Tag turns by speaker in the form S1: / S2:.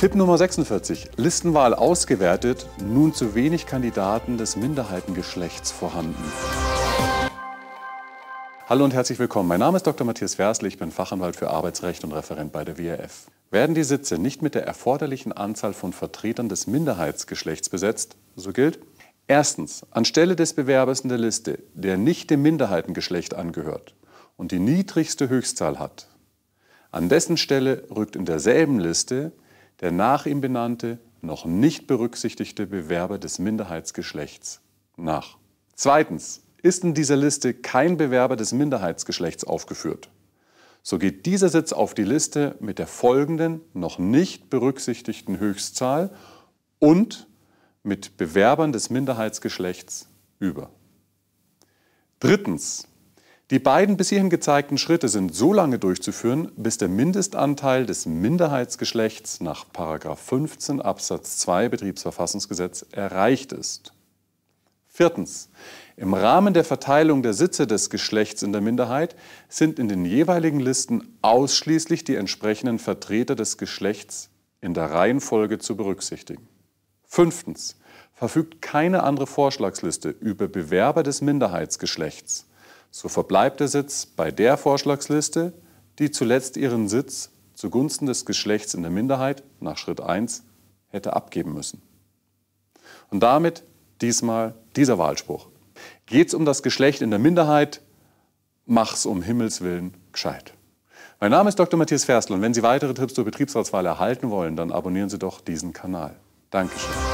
S1: Tipp Nummer 46. Listenwahl ausgewertet, nun zu wenig Kandidaten des Minderheitengeschlechts vorhanden. Hallo und herzlich willkommen. Mein Name ist Dr. Matthias Wersle, ich bin Fachanwalt für Arbeitsrecht und Referent bei der WRF. Werden die Sitze nicht mit der erforderlichen Anzahl von Vertretern des Minderheitsgeschlechts besetzt, so gilt erstens anstelle des Bewerbers in der Liste, der nicht dem Minderheitengeschlecht angehört und die niedrigste Höchstzahl hat, an dessen Stelle rückt in derselben Liste der nach ihm benannte, noch nicht berücksichtigte Bewerber des Minderheitsgeschlechts nach. Zweitens ist in dieser Liste kein Bewerber des Minderheitsgeschlechts aufgeführt. So geht dieser Sitz auf die Liste mit der folgenden noch nicht berücksichtigten Höchstzahl und mit Bewerbern des Minderheitsgeschlechts über. Drittens die beiden bis hierhin gezeigten Schritte sind so lange durchzuführen, bis der Mindestanteil des Minderheitsgeschlechts nach 15 Absatz 2 Betriebsverfassungsgesetz erreicht ist. Viertens. Im Rahmen der Verteilung der Sitze des Geschlechts in der Minderheit sind in den jeweiligen Listen ausschließlich die entsprechenden Vertreter des Geschlechts in der Reihenfolge zu berücksichtigen. Fünftens. Verfügt keine andere Vorschlagsliste über Bewerber des Minderheitsgeschlechts so verbleibt der Sitz bei der Vorschlagsliste, die zuletzt ihren Sitz zugunsten des Geschlechts in der Minderheit nach Schritt 1 hätte abgeben müssen. Und damit diesmal dieser Wahlspruch. Geht's um das Geschlecht in der Minderheit, mach's um Himmels willen gescheit. Mein Name ist Dr. Matthias Ferstl und wenn Sie weitere Tipps zur Betriebsratswahl erhalten wollen, dann abonnieren Sie doch diesen Kanal. Dankeschön.